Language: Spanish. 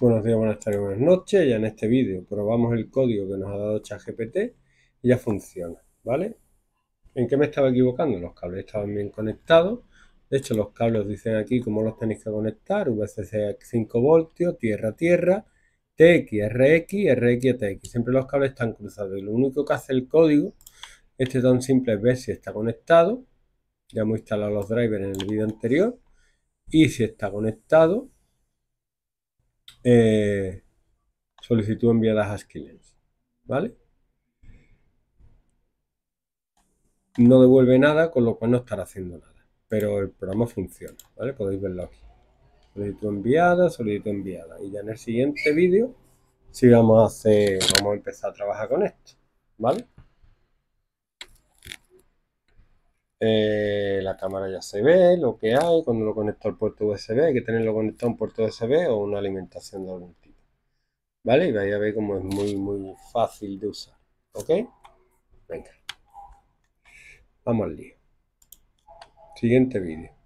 Buenos días, buenas tardes, buenas noches. Ya en este vídeo probamos el código que nos ha dado ChatGPT y ya funciona, ¿vale? ¿En qué me estaba equivocando? Los cables estaban bien conectados. De hecho, los cables dicen aquí cómo los tenéis que conectar. VCC 5 voltios, tierra tierra, TX, RX, RX TX. Siempre los cables están cruzados. Y lo único que hace el código, este tan simple es ver si está conectado. Ya hemos instalado los drivers en el vídeo anterior. Y si está conectado, eh, solicitud enviadas a Skillens, ¿Vale? No devuelve nada, con lo cual no estará haciendo nada. Pero el programa funciona, ¿vale? Podéis verlo aquí. Solicitud enviada, solicitud enviada. Y ya en el siguiente vídeo, si vamos a hacer, vamos a empezar a trabajar con esto, ¿vale? Eh, la cámara ya se ve, lo que hay, cuando lo conecto al puerto USB, hay que tenerlo conectado a un puerto USB o una alimentación de algún tipo. ¿Vale? Y vais a ver cómo es muy, muy fácil de usar. ¿Ok? Venga. Vamos al lío. Siguiente vídeo.